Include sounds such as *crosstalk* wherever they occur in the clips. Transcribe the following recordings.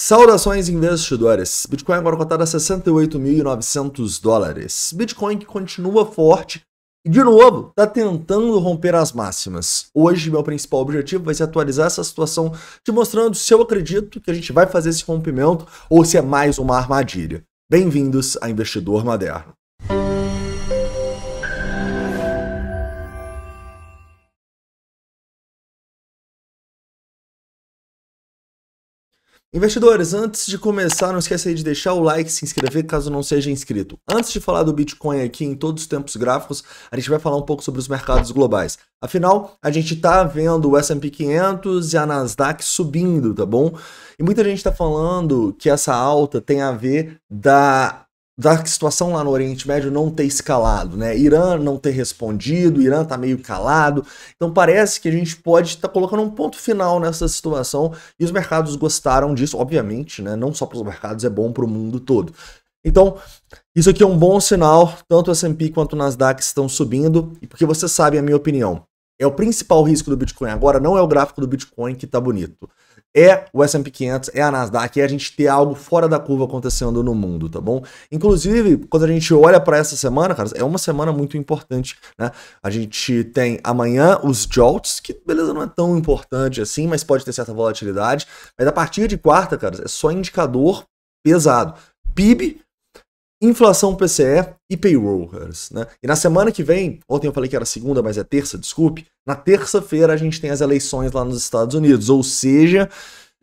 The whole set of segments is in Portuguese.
Saudações investidores! Bitcoin agora cotado a 68.900 dólares. Bitcoin que continua forte e, de novo, está tentando romper as máximas. Hoje, meu principal objetivo vai ser atualizar essa situação, te mostrando se eu acredito que a gente vai fazer esse rompimento ou se é mais uma armadilha. Bem-vindos a Investidor Moderno. Investidores, antes de começar, não esqueça aí de deixar o like, se inscrever caso não seja inscrito. Antes de falar do Bitcoin aqui em todos os tempos gráficos, a gente vai falar um pouco sobre os mercados globais. Afinal, a gente está vendo o S&P 500 e a Nasdaq subindo, tá bom? E muita gente está falando que essa alta tem a ver da da situação lá no Oriente Médio não ter escalado, né? Irã não ter respondido, Irã tá meio calado. Então parece que a gente pode estar tá colocando um ponto final nessa situação e os mercados gostaram disso, obviamente, né? Não só para os mercados, é bom para o mundo todo. Então, isso aqui é um bom sinal, tanto o S&P quanto o Nasdaq estão subindo, e porque você sabe a minha opinião. É o principal risco do Bitcoin agora, não é o gráfico do Bitcoin que tá bonito. É o S&P 500, é a Nasdaq, é a gente ter algo fora da curva acontecendo no mundo, tá bom? Inclusive, quando a gente olha para essa semana, cara, é uma semana muito importante, né? A gente tem amanhã os jolts, que beleza, não é tão importante assim, mas pode ter certa volatilidade. Mas a partir de quarta, cara, é só indicador pesado. PIB inflação PCE e payrollers. né? E na semana que vem, ontem eu falei que era segunda, mas é terça, desculpe. Na terça-feira a gente tem as eleições lá nos Estados Unidos, ou seja,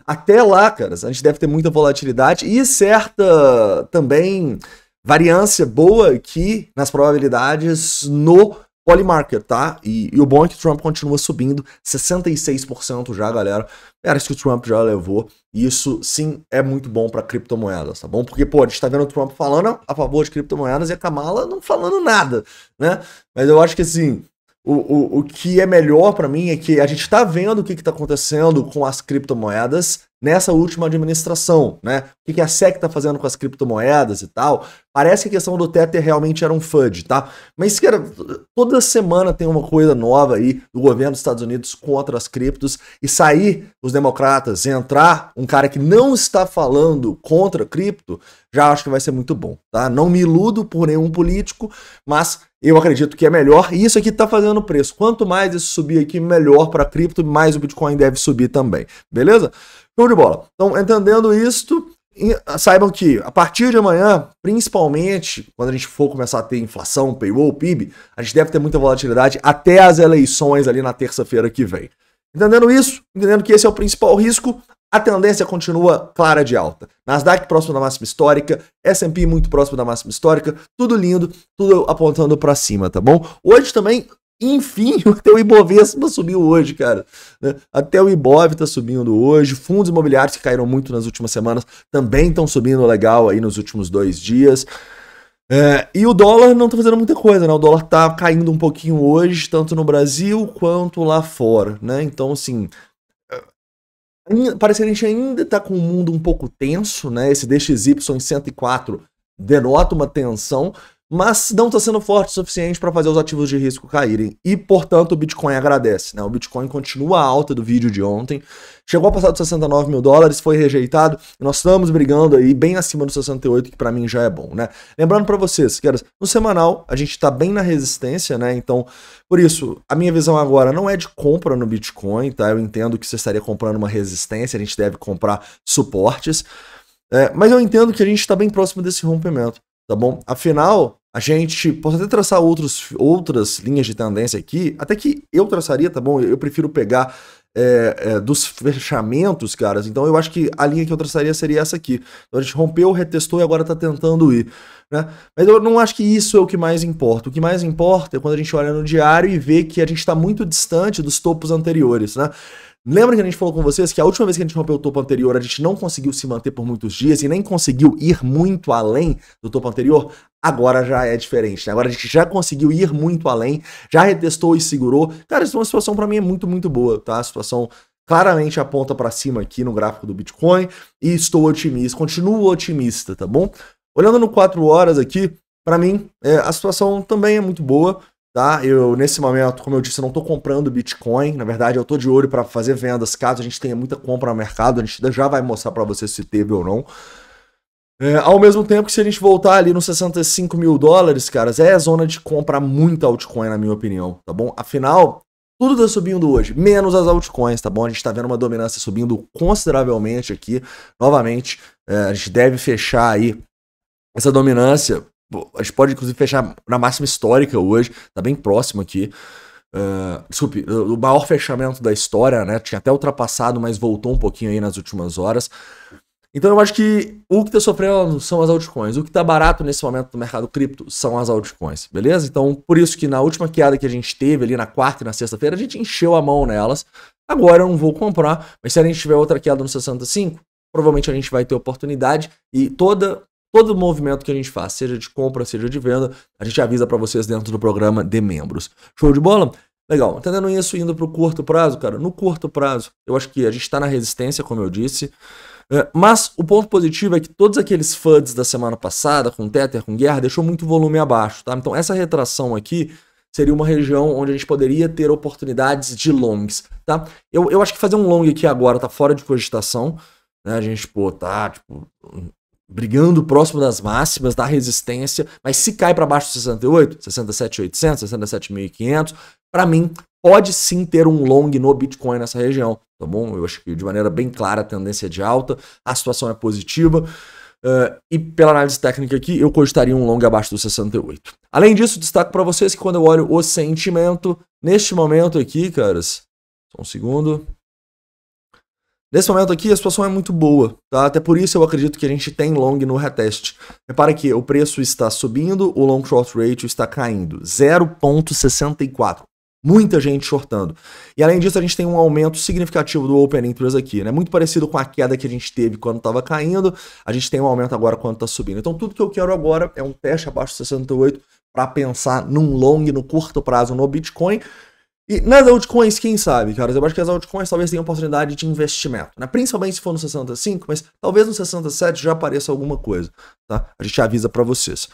até lá, caras, a gente deve ter muita volatilidade e certa também variância boa aqui nas probabilidades no Polymarket, tá? E, e, o bom é que Trump continua subindo, 66% já, galera. Parece que o Trump já levou. E isso sim é muito bom para criptomoedas, tá bom? Porque, pô, a gente tá vendo o Trump falando a favor de criptomoedas e a Kamala não falando nada, né? Mas eu acho que assim. O, o, o que é melhor para mim é que a gente tá vendo o que, que tá acontecendo com as criptomoedas nessa última administração, né? O que a SEC tá fazendo com as criptomoedas e tal. Parece que a questão do Tether realmente era um fudge, tá? Mas, cara, toda semana tem uma coisa nova aí do governo dos Estados Unidos contra as criptos e sair os democratas e entrar um cara que não está falando contra cripto, já acho que vai ser muito bom, tá? Não me iludo por nenhum político, mas eu acredito que é melhor e isso aqui tá fazendo preço. Quanto mais isso subir aqui, melhor para cripto, mais o Bitcoin deve subir também, beleza? Show de bola. Então, entendendo isto, ah, saibam que a partir de amanhã, principalmente quando a gente for começar a ter inflação, payroll, PIB, a gente deve ter muita volatilidade até as eleições ali na terça-feira que vem. Entendendo isso, entendendo que esse é o principal risco, a tendência continua clara de alta. Nasdaq próximo da máxima histórica, S&P muito próximo da máxima histórica, tudo lindo, tudo apontando para cima, tá bom? Hoje também enfim, *laughs* até o Ibovespa subiu hoje, cara. Né? Até o Ibov está subindo hoje. Fundos imobiliários que caíram muito nas últimas semanas também estão subindo legal aí nos últimos dois dias. É, e o dólar não está fazendo muita coisa, né? O dólar está caindo um pouquinho hoje, tanto no Brasil quanto lá fora, né? Então, assim, é, parece que a gente ainda está com o mundo um pouco tenso, né? Esse DXY em 104 denota uma tensão, mas não está sendo forte o suficiente para fazer os ativos de risco caírem. E, portanto, o Bitcoin agradece. Né? O Bitcoin continua alta do vídeo de ontem. Chegou a passar dos 69 mil dólares, foi rejeitado. nós estamos brigando aí bem acima dos 68, que para mim já é bom. né? Lembrando para vocês, que no semanal a gente está bem na resistência, né? Então, por isso, a minha visão agora não é de compra no Bitcoin, tá? Eu entendo que você estaria comprando uma resistência, a gente deve comprar suportes. É, mas eu entendo que a gente está bem próximo desse rompimento tá bom? Afinal, a gente pode até traçar outros, outras linhas de tendência aqui, até que eu traçaria, tá bom? Eu prefiro pegar é, é, dos fechamentos, caras. Então eu acho que a linha que eu traçaria seria essa aqui. Então a gente rompeu, retestou e agora tá tentando ir. Né? Mas eu não acho que isso é o que mais importa. O que mais importa é quando a gente olha no diário e vê que a gente está muito distante dos topos anteriores. Né? Lembra que a gente falou com vocês que a última vez que a gente rompeu o topo anterior, a gente não conseguiu se manter por muitos dias e nem conseguiu ir muito além do topo anterior? Agora já é diferente, né? Agora a gente já conseguiu ir muito além, já retestou e segurou. Cara, isso é uma situação para mim é muito, muito boa, tá? A situação claramente aponta para cima aqui no gráfico do Bitcoin e estou otimista, continuo otimista, tá bom? Olhando no 4 horas aqui, para mim, é, a situação também é muito boa tá? Eu, nesse momento, como eu disse, eu não estou comprando Bitcoin. Na verdade, eu estou de olho para fazer vendas. Caso a gente tenha muita compra no mercado, a gente já vai mostrar para você se teve ou não. É, ao mesmo tempo que se a gente voltar ali nos 65 mil dólares, caras, é a zona de compra muita altcoin, na minha opinião, tá bom? Afinal, tudo tá subindo hoje, menos as altcoins, tá bom? A gente tá vendo uma dominância subindo consideravelmente aqui. Novamente, é, a gente deve fechar aí essa dominância a gente pode, inclusive, fechar na máxima histórica hoje, tá bem próximo aqui. Uh, desculpe, o maior fechamento da história, né? Tinha até ultrapassado, mas voltou um pouquinho aí nas últimas horas. Então eu acho que o que tá sofrendo são as altcoins. O que tá barato nesse momento do mercado cripto são as altcoins, beleza? Então, por isso que na última queda que a gente teve ali na quarta e na sexta-feira, a gente encheu a mão nelas. Agora eu não vou comprar, mas se a gente tiver outra queda no 65, provavelmente a gente vai ter oportunidade e toda Todo movimento que a gente faz, seja de compra, seja de venda, a gente avisa para vocês dentro do programa de membros. Show de bola? Legal, entendendo isso, indo para o curto prazo, cara, no curto prazo, eu acho que a gente está na resistência, como eu disse, é, mas o ponto positivo é que todos aqueles FUDs da semana passada, com Tether, com Guerra, deixou muito volume abaixo, tá? Então essa retração aqui seria uma região onde a gente poderia ter oportunidades de longs, tá? Eu, eu acho que fazer um long aqui agora tá fora de cogitação, né? A gente, pô, tá, tipo, brigando próximo das máximas da resistência, mas se cai para baixo de 68, 67.800, 67.500, para mim pode sim ter um long no Bitcoin nessa região, tá bom? Eu acho que de maneira bem clara a tendência é de alta, a situação é positiva. Uh, e pela análise técnica aqui, eu cogitaria um long abaixo dos 68. Além disso, destaco para vocês que quando eu olho o sentimento, neste momento aqui, caras, só um segundo, Nesse momento aqui, a situação é muito boa, tá? Até por isso eu acredito que a gente tem long no reteste. Repara que o preço está subindo, o long short ratio está caindo. 0,64. Muita gente shortando. E além disso, a gente tem um aumento significativo do open interest aqui, né? Muito parecido com a queda que a gente teve quando estava caindo, a gente tem um aumento agora quando está subindo. Então tudo que eu quero agora é um teste abaixo de 68 para pensar num long no curto prazo no Bitcoin. E nas altcoins, quem sabe, cara? Eu acho que as altcoins talvez tenham oportunidade de investimento, né? Principalmente se for no 65, mas talvez no 67 já apareça alguma coisa, tá? A gente avisa para vocês.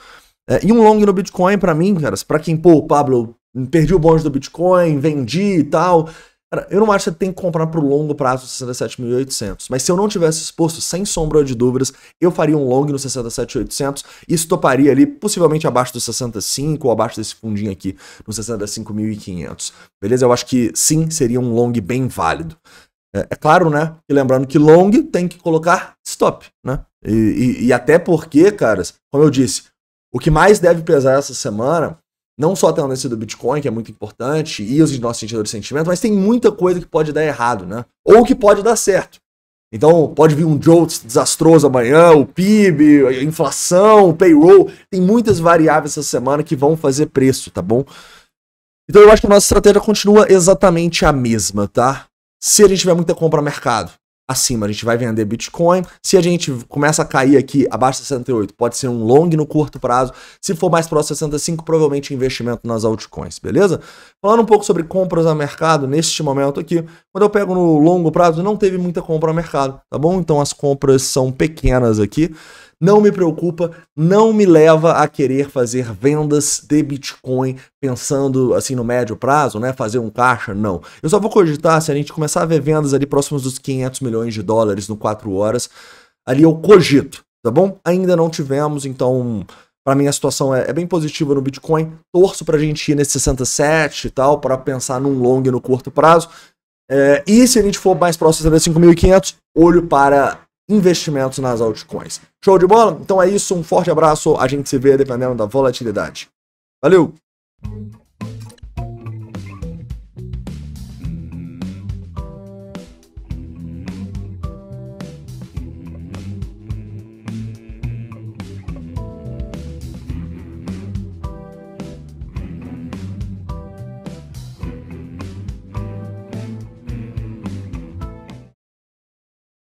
É, e um long no Bitcoin, para mim, cara, para quem, pô, Pablo, perdi o bonde do Bitcoin, vendi e tal, Cara, eu não acho que você tem que comprar pro longo prazo 67.800, mas se eu não tivesse exposto, sem sombra de dúvidas, eu faria um long no 67.800 e estoparia ali, possivelmente abaixo do 65 ou abaixo desse fundinho aqui, no 65.500. Beleza? Eu acho que sim, seria um long bem válido. É, é claro, né? E lembrando que long tem que colocar stop, né? E, e, e até porque, caras, como eu disse, o que mais deve pesar essa semana não só a tendência do Bitcoin, que é muito importante, e os nossos sentidos de sentimento, mas tem muita coisa que pode dar errado, né? Ou que pode dar certo. Então, pode vir um jolt desastroso amanhã, o PIB, a inflação, o payroll. Tem muitas variáveis essa semana que vão fazer preço, tá bom? Então, eu acho que a nossa estratégia continua exatamente a mesma, tá? Se a gente tiver muita compra no mercado, acima, a gente vai vender Bitcoin. Se a gente começa a cair aqui abaixo de 68, pode ser um long no curto prazo. Se for mais próximo de 65, provavelmente investimento nas altcoins, beleza? Falando um pouco sobre compras a mercado, neste momento aqui, quando eu pego no longo prazo, não teve muita compra a mercado, tá bom? Então as compras são pequenas aqui não me preocupa, não me leva a querer fazer vendas de Bitcoin pensando assim no médio prazo, né? Fazer um caixa, não. Eu só vou cogitar se a gente começar a ver vendas ali próximos dos 500 milhões de dólares no 4 horas, ali eu cogito, tá bom? Ainda não tivemos, então para mim a situação é, é, bem positiva no Bitcoin. Torço para a gente ir nesse 67 e tal, para pensar num long e no curto prazo. É, e se a gente for mais próximo de 5.500, olho para investimentos nas altcoins. Show de bola? Então é isso, um forte abraço, a gente se vê dependendo da volatilidade. Valeu!